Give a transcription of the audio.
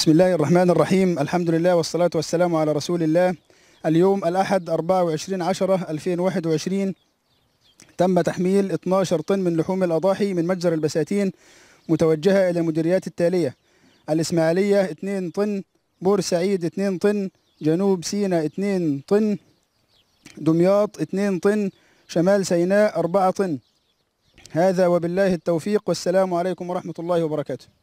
بسم الله الرحمن الرحيم الحمد لله والصلاة والسلام على رسول الله اليوم الأحد 24 10 2021 تم تحميل 12 طن من لحوم الأضاحي من متجر البساتين متوجهة إلى مديريات التالية الإسماعيلية 2 طن بورسعيد 2 طن جنوب سيناء 2 طن دمياط 2 طن شمال سيناء 4 طن هذا وبالله التوفيق والسلام عليكم ورحمة الله وبركاته